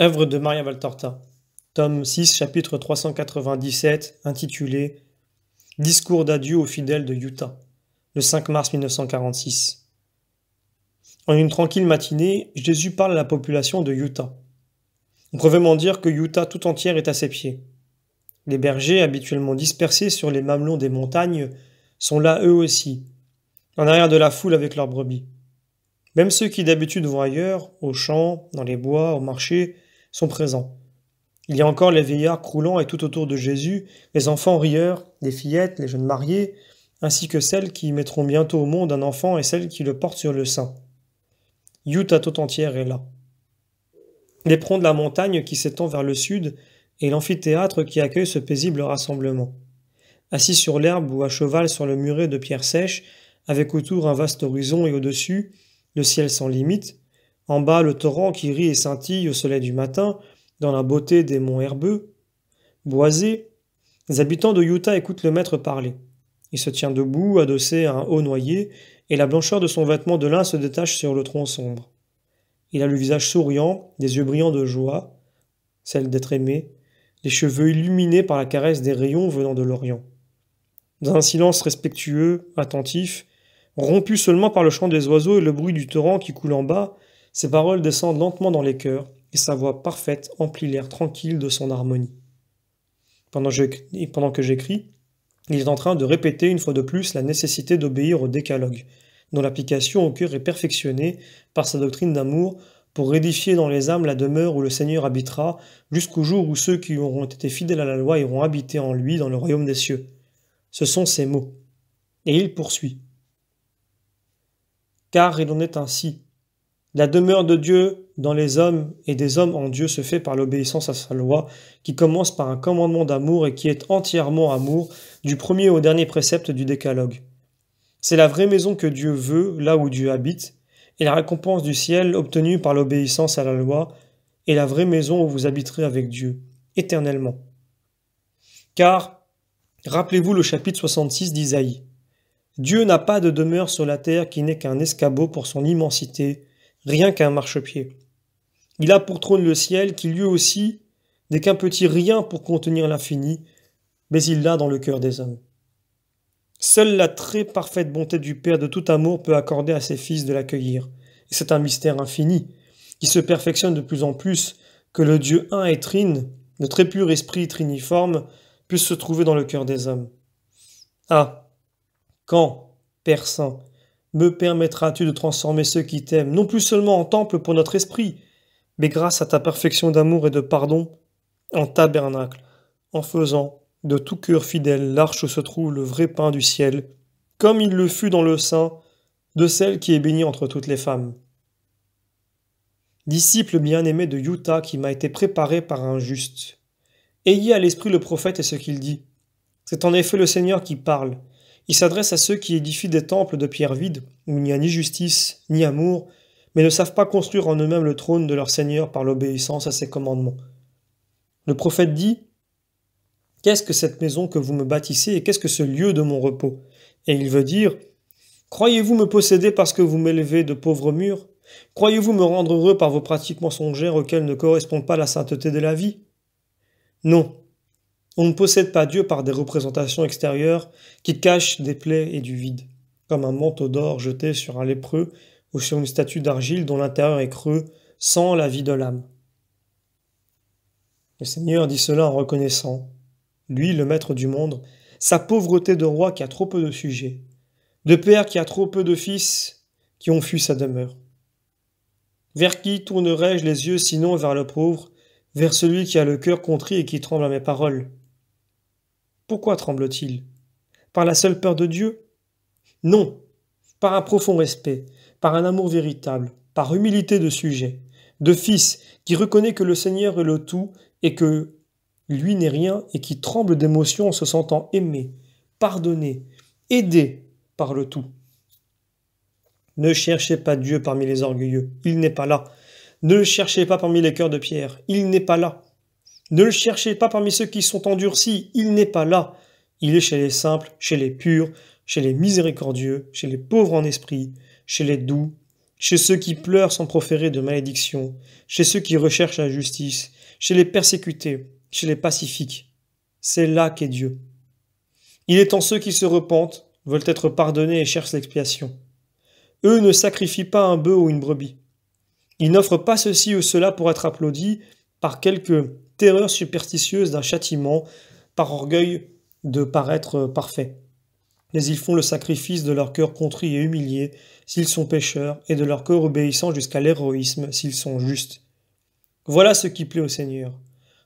Œuvre de Maria Valtorta, tome 6, chapitre 397, intitulé Discours d'adieu aux fidèles de Utah, le 5 mars 1946. En une tranquille matinée, Jésus parle à la population de Utah. On peut m'en dire que Utah tout entière est à ses pieds. Les bergers, habituellement dispersés sur les mamelons des montagnes, sont là eux aussi, en arrière de la foule avec leurs brebis. Même ceux qui d'habitude vont ailleurs, aux champs, dans les bois, au marché, sont présents. Il y a encore les vieillards croulants et tout autour de Jésus, les enfants rieurs, les fillettes, les jeunes mariés, ainsi que celles qui mettront bientôt au monde un enfant et celles qui le portent sur le sein. Utah tout entière est là. L'éperon de la montagne qui s'étend vers le sud et l'amphithéâtre qui accueille ce paisible rassemblement. Assis sur l'herbe ou à cheval sur le muret de pierres sèches, avec autour un vaste horizon et au-dessus, le ciel sans limite, en bas, le torrent qui rit et scintille au soleil du matin, dans la beauté des monts herbeux. Boisés, les habitants de Utah écoutent le maître parler. Il se tient debout, adossé à un haut noyer, et la blancheur de son vêtement de lin se détache sur le tronc sombre. Il a le visage souriant, des yeux brillants de joie, celle d'être aimé, les cheveux illuminés par la caresse des rayons venant de l'Orient. Dans un silence respectueux, attentif, rompu seulement par le chant des oiseaux et le bruit du torrent qui coule en bas, ses paroles descendent lentement dans les cœurs, et sa voix parfaite emplit l'air tranquille de son harmonie. Pendant, que j'écris, il est en train de répéter une fois de plus la nécessité d'obéir au décalogue, dont l'application au cœur est perfectionnée par sa doctrine d'amour pour édifier dans les âmes la demeure où le Seigneur habitera, jusqu'au jour où ceux qui auront été fidèles à la loi iront habiter en lui dans le royaume des cieux. Ce sont ses mots. Et il poursuit. Car il en est ainsi, la demeure de Dieu dans les hommes et des hommes en Dieu se fait par l'obéissance à sa loi, qui commence par un commandement d'amour et qui est entièrement amour, du premier au dernier précepte du décalogue. C'est la vraie maison que Dieu veut, là où Dieu habite, et la récompense du ciel obtenue par l'obéissance à la loi, est la vraie maison où vous habiterez avec Dieu, éternellement. Car, rappelez-vous le chapitre 66 d'Isaïe, Dieu n'a pas de demeure sur la terre qui n'est qu'un escabeau pour son immensité, rien qu'un marchepied. Il a pour trône le ciel qui lui aussi n'est qu'un petit rien pour contenir l'infini, mais il l'a dans le cœur des hommes. Seule la très parfaite bonté du Père de tout amour peut accorder à ses fils de l'accueillir. Et c'est un mystère infini, qui se perfectionne de plus en plus, que le Dieu un et trine, le très pur esprit triniforme, puisse se trouver dans le cœur des hommes. Ah, quand, Père Saint, me permettras-tu de transformer ceux qui t'aiment, non plus seulement en temple pour notre esprit, mais grâce à ta perfection d'amour et de pardon, en tabernacle, en faisant de tout cœur fidèle l'arche où se trouve le vrai pain du ciel, comme il le fut dans le sein de celle qui est bénie entre toutes les femmes. Disciple bien-aimé de Utah qui m'a été préparé par un juste. Ayez à l'esprit le prophète et ce qu'il dit. C'est en effet le Seigneur qui parle. Il s'adresse à ceux qui édifient des temples de pierre vides où il n'y a ni justice, ni amour, mais ne savent pas construire en eux-mêmes le trône de leur Seigneur par l'obéissance à ses commandements. Le prophète dit Qu'est-ce que cette maison que vous me bâtissez et qu'est-ce que ce lieu de mon repos Et il veut dire Croyez-vous me posséder parce que vous m'élevez de pauvres murs Croyez-vous me rendre heureux par vos pratiques mensongères auxquelles ne correspond pas la sainteté de la vie Non, on ne possède pas Dieu par des représentations extérieures qui cachent des plaies et du vide, comme un manteau d'or jeté sur un lépreux ou sur une statue d'argile dont l'intérieur est creux, sans la vie de l'âme. Le Seigneur dit cela en reconnaissant, lui le maître du monde, sa pauvreté de roi qui a trop peu de sujets, de père qui a trop peu de fils qui ont fui sa demeure. Vers qui tournerai-je les yeux sinon vers le pauvre, vers celui qui a le cœur contrit et qui tremble à mes paroles pourquoi tremble-t-il Par la seule peur de Dieu Non, par un profond respect, par un amour véritable, par humilité de sujet, de fils qui reconnaît que le Seigneur est le tout et que lui n'est rien et qui tremble d'émotion en se sentant aimé, pardonné, aidé par le tout. Ne cherchez pas Dieu parmi les orgueilleux, il n'est pas là. Ne cherchez pas parmi les cœurs de pierre, il n'est pas là. Ne le cherchez pas parmi ceux qui sont endurcis, il n'est pas là. Il est chez les simples, chez les purs, chez les miséricordieux, chez les pauvres en esprit, chez les doux, chez ceux qui pleurent sans proférer de malédiction, chez ceux qui recherchent la justice, chez les persécutés, chez les pacifiques. C'est là qu'est Dieu. Il est en ceux qui se repentent, veulent être pardonnés et cherchent l'expiation. Eux ne sacrifient pas un bœuf ou une brebis. Ils n'offrent pas ceci ou cela pour être applaudis par quelque terreur superstitieuse d'un châtiment, par orgueil de paraître euh, parfait. Mais ils font le sacrifice de leur cœur contrit et humilié, s'ils sont pécheurs, et de leur cœur obéissant jusqu'à l'héroïsme, s'ils sont justes. Voilà ce qui plaît au Seigneur.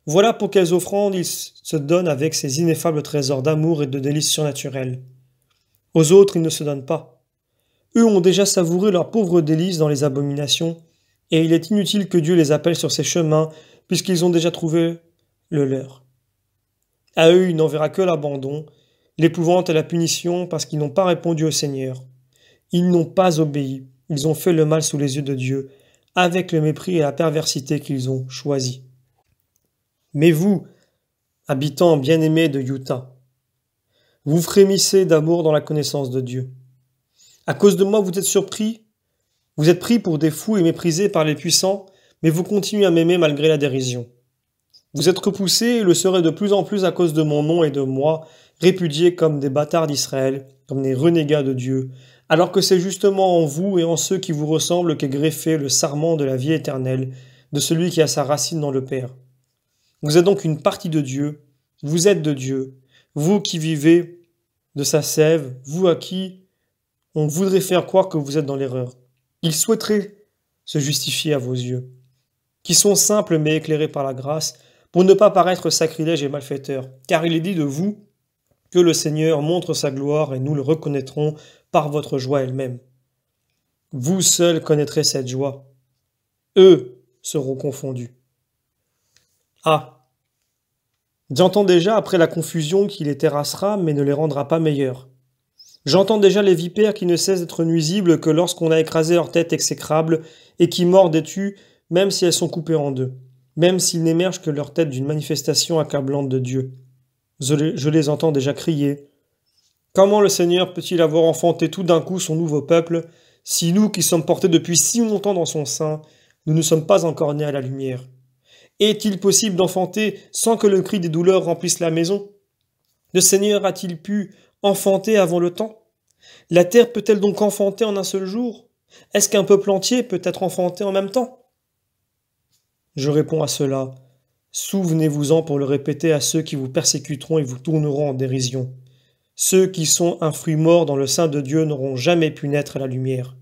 Voilà pour quelles offrandes il se donne avec ses ineffables trésors d'amour et de délices surnaturelles. Aux autres, il ne se donne pas. Eux ont déjà savouré leurs pauvres délices dans les abominations, et il est inutile que Dieu les appelle sur ses chemins puisqu'ils ont déjà trouvé le leur. À eux, il n'en verra que l'abandon, l'épouvante et la punition, parce qu'ils n'ont pas répondu au Seigneur. Ils n'ont pas obéi, ils ont fait le mal sous les yeux de Dieu, avec le mépris et la perversité qu'ils ont choisis. Mais vous, habitants bien-aimés de Utah, vous frémissez d'amour dans la connaissance de Dieu. À cause de moi, vous êtes surpris, vous êtes pris pour des fous et méprisés par les puissants, mais vous continuez à m'aimer malgré la dérision. Vous êtes repoussés et le serez de plus en plus à cause de mon nom et de moi, répudiés comme des bâtards d'Israël, comme des renégats de Dieu, alors que c'est justement en vous et en ceux qui vous ressemblent qu'est greffé le sarment de la vie éternelle, de celui qui a sa racine dans le Père. Vous êtes donc une partie de Dieu, vous êtes de Dieu, vous qui vivez de sa sève, vous à qui on voudrait faire croire que vous êtes dans l'erreur. Il souhaiterait se justifier à vos yeux qui sont simples mais éclairés par la grâce, pour ne pas paraître sacrilèges et malfaiteurs, car il est dit de vous que le Seigneur montre sa gloire et nous le reconnaîtrons par votre joie elle-même. Vous seuls connaîtrez cette joie. Eux seront confondus. Ah J'entends déjà après la confusion qui les terrassera mais ne les rendra pas meilleurs. J'entends déjà les vipères qui ne cessent d'être nuisibles que lorsqu'on a écrasé leur tête exécrable et qui mordent et tuent même si elles sont coupées en deux, même s'il n'émerge que leur tête d'une manifestation accablante de Dieu. Je les entends déjà crier. Comment le Seigneur peut-il avoir enfanté tout d'un coup son nouveau peuple, si nous qui sommes portés depuis si longtemps dans son sein, nous ne sommes pas encore nés à la lumière Est-il possible d'enfanter sans que le cri des douleurs remplisse la maison Le Seigneur a-t-il pu enfanter avant le temps La terre peut-elle donc enfanter en un seul jour Est-ce qu'un peuple entier peut être enfanté en même temps je réponds à cela. Souvenez-vous-en pour le répéter à ceux qui vous persécuteront et vous tourneront en dérision. Ceux qui sont un fruit mort dans le sein de Dieu n'auront jamais pu naître à la lumière.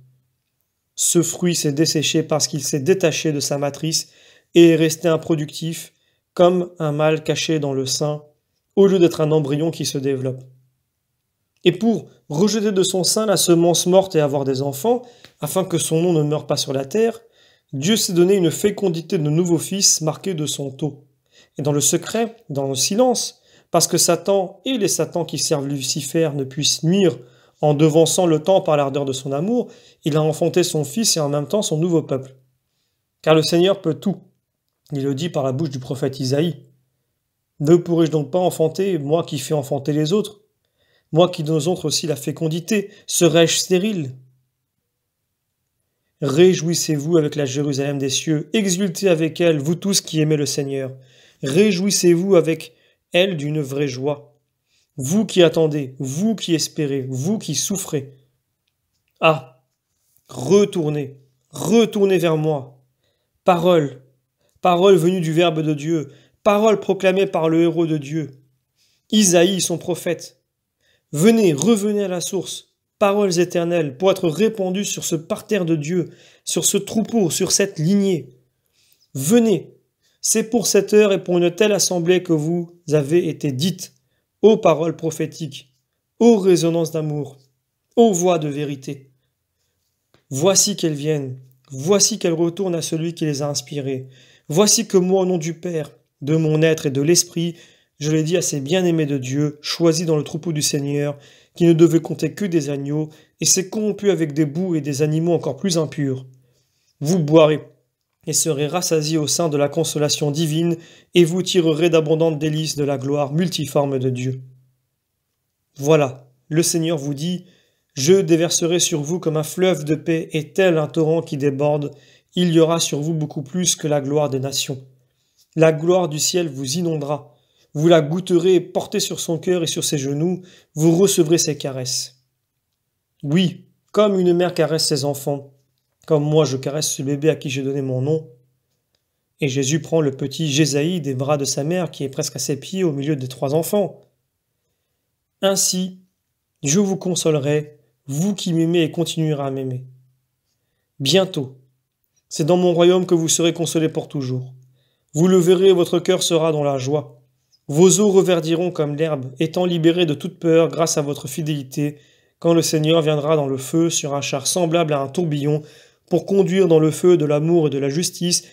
Ce fruit s'est desséché parce qu'il s'est détaché de sa matrice et est resté improductif, comme un mâle caché dans le sein, au lieu d'être un embryon qui se développe. Et pour rejeter de son sein la semence morte et avoir des enfants, afin que son nom ne meure pas sur la terre, Dieu s'est donné une fécondité de nouveaux fils marqués de son taux. Et dans le secret, dans le silence, parce que Satan et les Satans qui servent Lucifer ne puissent nuire en devançant le temps par l'ardeur de son amour, il a enfanté son fils et en même temps son nouveau peuple. Car le Seigneur peut tout. Il le dit par la bouche du prophète Isaïe. Ne pourrais-je donc pas enfanter, moi qui fais enfanter les autres Moi qui donne aux autres aussi la fécondité, serais-je stérile Réjouissez-vous avec la Jérusalem des cieux, exultez avec elle, vous tous qui aimez le Seigneur. Réjouissez-vous avec elle d'une vraie joie. Vous qui attendez, vous qui espérez, vous qui souffrez. Ah, retournez, retournez vers moi. Parole, parole venue du Verbe de Dieu, parole proclamée par le héros de Dieu, Isaïe son prophète. Venez, revenez à la source, paroles éternelles, pour être répandues sur ce parterre de Dieu, sur ce troupeau, sur cette lignée. Venez, c'est pour cette heure et pour une telle assemblée que vous avez été dites, ô paroles prophétiques, ô résonances d'amour, ô voix de vérité. Voici qu'elles viennent, voici qu'elles retournent à celui qui les a inspirées. Voici que moi, au nom du Père, de mon être et de l'Esprit, je l'ai dit à ces bien-aimés de Dieu, choisis dans le troupeau du Seigneur, qui ne devait compter que des agneaux, et s'est corrompu avec des boues et des animaux encore plus impurs. Vous boirez et serez rassasiés au sein de la consolation divine, et vous tirerez d'abondantes délices de la gloire multiforme de Dieu. Voilà, le Seigneur vous dit, Je déverserai sur vous comme un fleuve de paix et tel un torrent qui déborde, il y aura sur vous beaucoup plus que la gloire des nations. La gloire du ciel vous inondera, vous la goûterez portée sur son cœur et sur ses genoux, vous recevrez ses caresses. Oui, comme une mère caresse ses enfants, comme moi je caresse ce bébé à qui j'ai donné mon nom. Et Jésus prend le petit Jésaïe des bras de sa mère qui est presque à ses pieds au milieu des trois enfants. Ainsi, je vous consolerai, vous qui m'aimez et continuerez à m'aimer. Bientôt, c'est dans mon royaume que vous serez consolés pour toujours. Vous le verrez, votre cœur sera dans la joie. Vos eaux reverdiront comme l'herbe, étant libérés de toute peur grâce à votre fidélité, quand le Seigneur viendra dans le feu sur un char semblable à un tourbillon, pour conduire dans le feu de l'amour et de la justice,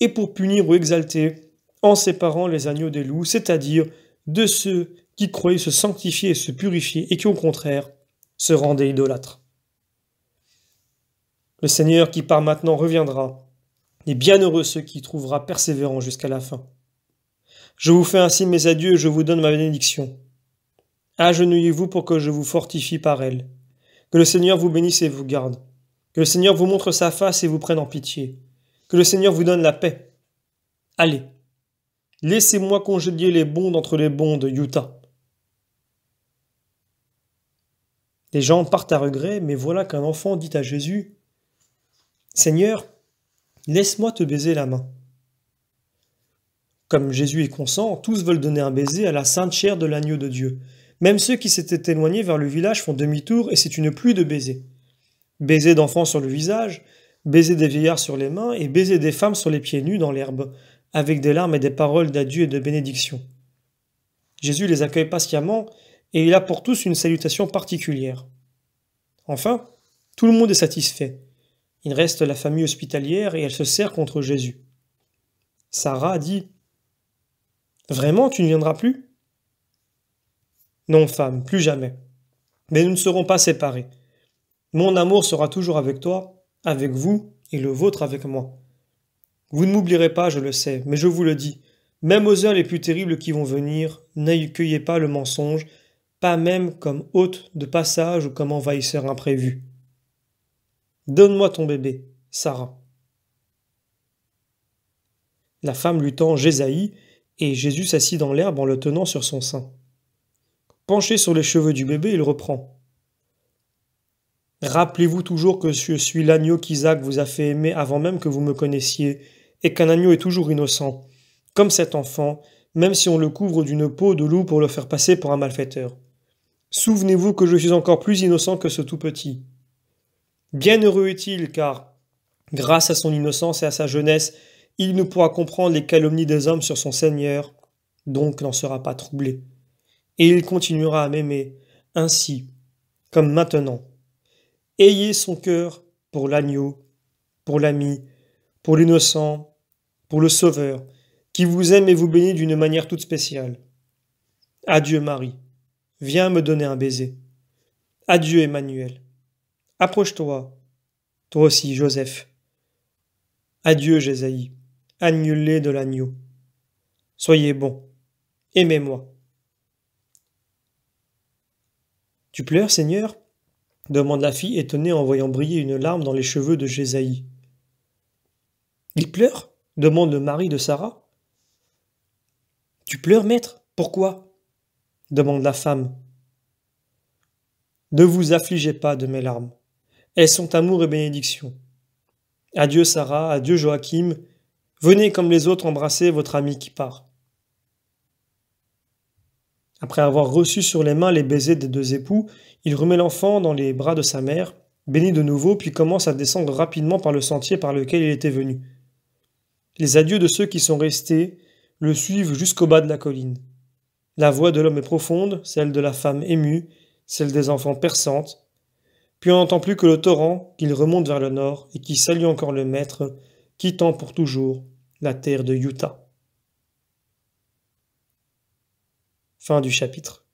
et pour punir ou exalter, en séparant les agneaux des loups, c'est-à-dire de ceux qui croyaient se sanctifier et se purifier, et qui au contraire se rendaient idolâtres. Le Seigneur qui part maintenant reviendra, et bienheureux ceux qui trouvera persévérant jusqu'à la fin. Je vous fais ainsi mes adieux et je vous donne ma bénédiction. Agenouillez-vous pour que je vous fortifie par elle. Que le Seigneur vous bénisse et vous garde. Que le Seigneur vous montre sa face et vous prenne en pitié. Que le Seigneur vous donne la paix. Allez, laissez-moi congédier les bondes entre les bondes, de Utah. Les gens partent à regret, mais voilà qu'un enfant dit à Jésus Seigneur, laisse-moi te baiser la main. Comme Jésus y consent, tous veulent donner un baiser à la sainte chair de l'agneau de Dieu. Même ceux qui s'étaient éloignés vers le village font demi-tour et c'est une pluie de baisers. Baisers d'enfants sur le visage, baisers des vieillards sur les mains et baisers des femmes sur les pieds nus dans l'herbe, avec des larmes et des paroles d'adieu et de bénédiction. Jésus les accueille patiemment et il a pour tous une salutation particulière. Enfin, tout le monde est satisfait. Il reste la famille hospitalière et elle se sert contre Jésus. Sarah dit Vraiment, tu ne viendras plus Non, femme, plus jamais. Mais nous ne serons pas séparés. Mon amour sera toujours avec toi, avec vous, et le vôtre avec moi. Vous ne m'oublierez pas, je le sais, mais je vous le dis, même aux heures les plus terribles qui vont venir, n'accueillez pas le mensonge, pas même comme hôte de passage ou comme envahisseur imprévu. Donne-moi ton bébé, Sarah. La femme lui tend et Jésus s'assit dans l'herbe en le tenant sur son sein. Penché sur les cheveux du bébé, il reprend. Rappelez-vous toujours que je suis l'agneau qu'Isaac vous a fait aimer avant même que vous me connaissiez, et qu'un agneau est toujours innocent, comme cet enfant, même si on le couvre d'une peau de loup pour le faire passer pour un malfaiteur. Souvenez-vous que je suis encore plus innocent que ce tout petit. heureux est-il, car, grâce à son innocence et à sa jeunesse, il ne pourra comprendre les calomnies des hommes sur son Seigneur, donc n'en sera pas troublé. Et il continuera à m'aimer, ainsi, comme maintenant. Ayez son cœur pour l'agneau, pour l'ami, pour l'innocent, pour le Sauveur, qui vous aime et vous bénit d'une manière toute spéciale. Adieu Marie, viens me donner un baiser. Adieu Emmanuel, approche-toi, toi aussi Joseph. Adieu Jésaïe annulé de l'agneau. Soyez bon, aimez-moi. Tu pleures, Seigneur demande la fille étonnée en voyant briller une larme dans les cheveux de Jésaïe. Il pleure demande le mari de Sarah. Tu pleures, maître Pourquoi demande la femme. Ne vous affligez pas de mes larmes. Elles sont amour et bénédiction. Adieu Sarah, adieu Joachim, Venez comme les autres embrasser votre ami qui part. Après avoir reçu sur les mains les baisers des deux époux, il remet l'enfant dans les bras de sa mère, bénit de nouveau, puis commence à descendre rapidement par le sentier par lequel il était venu. Les adieux de ceux qui sont restés le suivent jusqu'au bas de la colline. La voix de l'homme est profonde, celle de la femme émue, celle des enfants perçantes. puis on n'entend plus que le torrent qu'il remonte vers le nord et qui salue encore le maître quittant pour toujours la terre de Utah. Fin du chapitre.